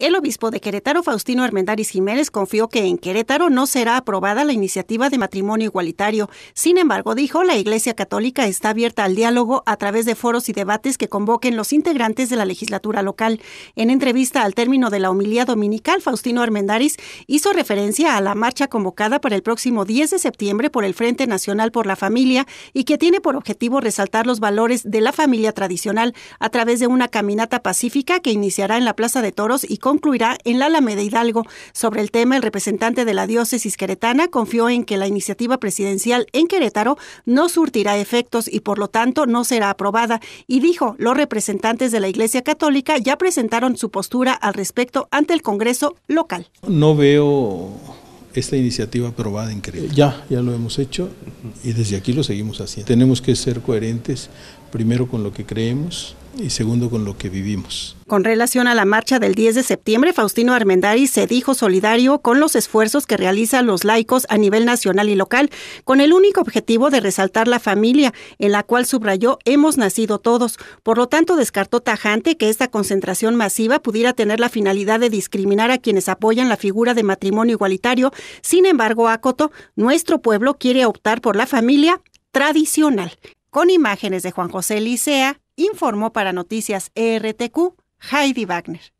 El obispo de Querétaro, Faustino Armendáriz Jiménez, confió que en Querétaro no será aprobada la iniciativa de matrimonio igualitario. Sin embargo, dijo, la Iglesia Católica está abierta al diálogo a través de foros y debates que convoquen los integrantes de la legislatura local. En entrevista al término de la homilía dominical, Faustino Armendáriz hizo referencia a la marcha convocada para el próximo 10 de septiembre por el Frente Nacional por la Familia y que tiene por objetivo resaltar los valores de la familia tradicional a través de una caminata pacífica que iniciará en la Plaza de Toros y con concluirá en la Alameda Hidalgo. Sobre el tema, el representante de la diócesis queretana confió en que la iniciativa presidencial en Querétaro no surtirá efectos y por lo tanto no será aprobada y dijo los representantes de la Iglesia Católica ya presentaron su postura al respecto ante el Congreso local. No veo esta iniciativa aprobada en Querétaro. Ya, ya lo hemos hecho y desde aquí lo seguimos haciendo. Tenemos que ser coherentes primero con lo que creemos, y segundo con lo que vivimos. Con relación a la marcha del 10 de septiembre, Faustino Armendari se dijo solidario con los esfuerzos que realizan los laicos a nivel nacional y local, con el único objetivo de resaltar la familia, en la cual subrayó hemos nacido todos. Por lo tanto, descartó tajante que esta concentración masiva pudiera tener la finalidad de discriminar a quienes apoyan la figura de matrimonio igualitario. Sin embargo, acotó, nuestro pueblo quiere optar por la familia tradicional. Con imágenes de Juan José Licea, informó para Noticias ERTQ Heidi Wagner.